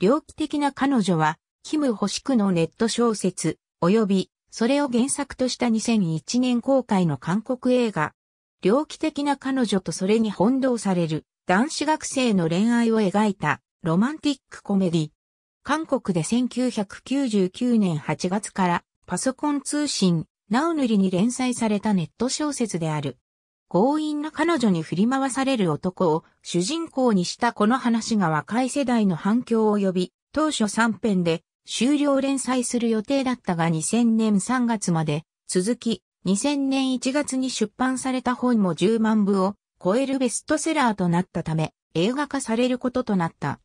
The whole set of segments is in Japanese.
猟奇的な彼女は、キム・ホシクのネット小説、及び、それを原作とした2001年公開の韓国映画、猟奇的な彼女とそれに翻弄される男子学生の恋愛を描いたロマンティックコメディ。韓国で1999年8月からパソコン通信、ナウヌリに連載されたネット小説である。強引な彼女に振り回される男を主人公にしたこの話が若い世代の反響を呼び、当初3編で終了連載する予定だったが2000年3月まで続き、2000年1月に出版された本も10万部を超えるベストセラーとなったため映画化されることとなった。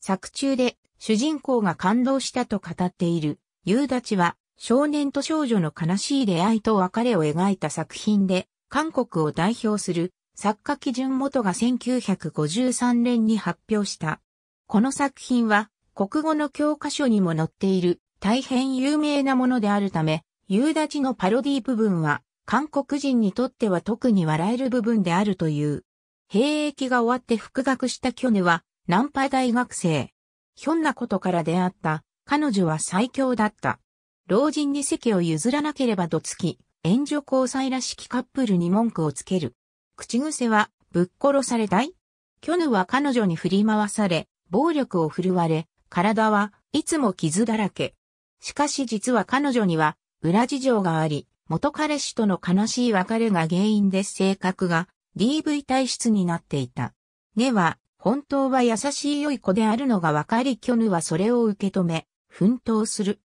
作中で主人公が感動したと語っている夕立は少年と少女の悲しい出会いと別れを描いた作品で韓国を代表する作家基準元が1953年に発表した。この作品は国語の教科書にも載っている大変有名なものであるため、夕立のパロディ部分は韓国人にとっては特に笑える部分であるという。兵役が終わって復学したキョヌはナンパ大学生。ひょんなことから出会った彼女は最強だった。老人に席を譲らなければどつき、援助交際らしきカップルに文句をつける。口癖は、ぶっ殺されたいョヌは彼女に振り回され、暴力を振るわれ、体はいつも傷だらけ。しかし実は彼女には裏事情があり、元彼氏との悲しい別れが原因で性格が DV 体質になっていた。根は本当は優しい良い子であるのが分かりョヌはそれを受け止め、奮闘する。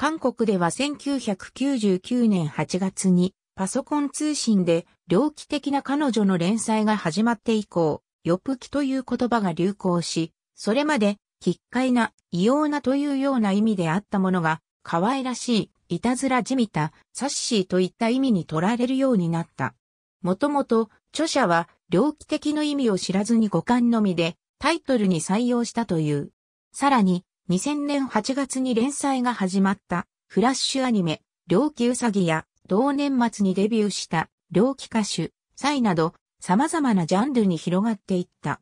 韓国では1999年8月にパソコン通信で猟奇的な彼女の連載が始まって以降、ヨプキという言葉が流行し、それまで、奇怪な、異様なというような意味であったものが、可愛らしい、いたずらじみた、サッシーといった意味に取られるようになった。もともと、著者は、猟奇的の意味を知らずに五感のみで、タイトルに採用したという。さらに、2000年8月に連載が始まったフラッシュアニメ、猟奇うさぎや同年末にデビューした猟奇歌手、サイなど様々なジャンルに広がっていった。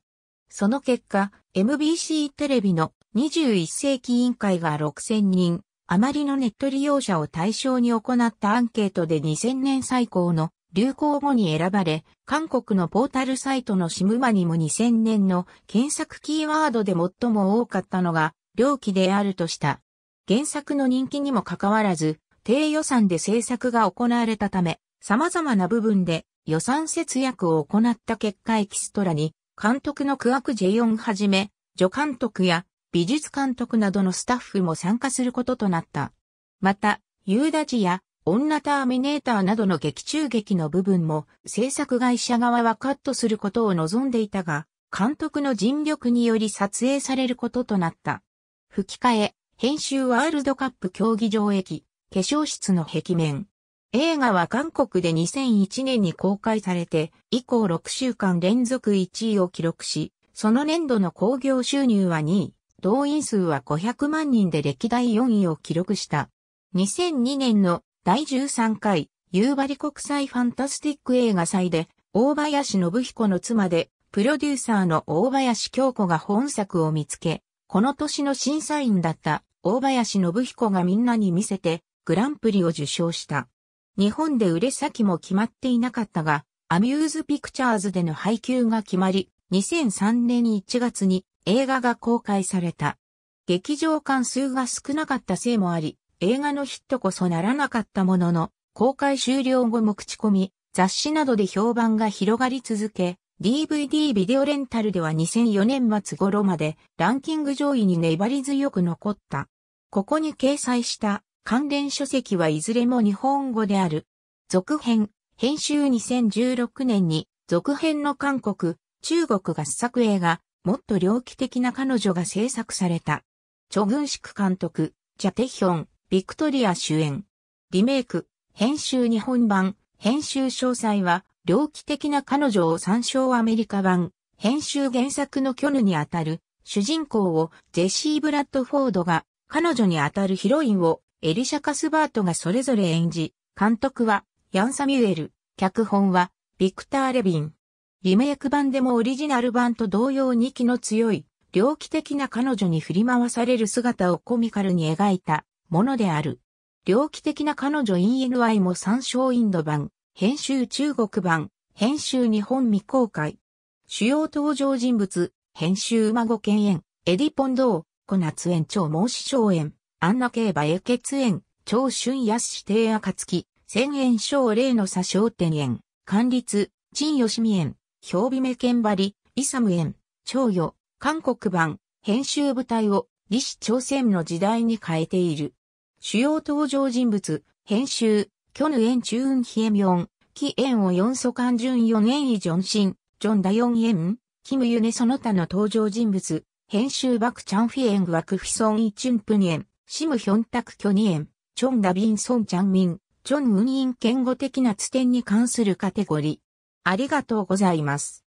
その結果、MBC テレビの21世紀委員会が6000人、余りのネット利用者を対象に行ったアンケートで2000年最高の流行語に選ばれ、韓国のポータルサイトのシムマにも2000年の検索キーワードで最も多かったのが、猟奇であるとした。原作の人気にもかかわらず、低予算で制作が行われたため、様々な部分で予算節約を行った結果エキストラに、監督のクアクジェヨンはじめ、助監督や美術監督などのスタッフも参加することとなった。また、ユーダジや女ターミネーターなどの劇中劇の部分も制作会社側はカットすることを望んでいたが、監督の尽力により撮影されることとなった。吹き替え、編集ワールドカップ競技場駅、化粧室の壁面。映画は韓国で2001年に公開されて、以降6週間連続1位を記録し、その年度の興行収入は2位、動員数は500万人で歴代4位を記録した。2002年の第13回、夕張国際ファンタスティック映画祭で、大林信彦の妻で、プロデューサーの大林京子が本作を見つけ、この年の審査員だった大林信彦がみんなに見せてグランプリを受賞した。日本で売れ先も決まっていなかったが、アミューズピクチャーズでの配給が決まり、2003年1月に映画が公開された。劇場関数が少なかったせいもあり、映画のヒットこそならなかったものの、公開終了後も口コミ、雑誌などで評判が広がり続け、DVD ビデオレンタルでは2004年末頃までランキング上位に粘り強く残った。ここに掲載した関連書籍はいずれも日本語である。続編、編集2016年に続編の韓国、中国合作映画、もっと猟奇的な彼女が制作された。チョグンシク監督、チャテヒョン、ビクトリア主演。リメイク、編集日本版、編集詳細は猟奇的な彼女を参照アメリカ版、編集原作の巨ョヌにあたる、主人公をジェシー・ブラッドフォードが、彼女にあたるヒロインをエリシャ・カスバートがそれぞれ演じ、監督はヤン・サミュエル、脚本はビクター・レビン。リメイク版でもオリジナル版と同様に気の強い、猟奇的な彼女に振り回される姿をコミカルに描いたものである。猟奇的な彼女 in NY も参照インド版、編集中国版、編集日本未公開。主要登場人物、編集馬子犬園、エディポンドー、小夏園長孟子荘園、アンナ競馬英血園、長春安指定暁、千円賞例の差商店園、管立、陳吉美園、表美目剣張り、イサム園、長与、韓国版、編集部隊を、李氏朝鮮の時代に変えている。主要登場人物、編集、キンチューンヒエミョン、キエンオヨカンジュンヨンエンイジョンシン、ンジョダヨンエン、キムユネその他の登場人物、編集バクチャンフィエングワクフィソンイチュンプニエン、シムヒョンタクキョニエン、チョンダビンソンチャンミン、チョンウンイン言語的なツテンに関するカテゴリー。ありがとうございます。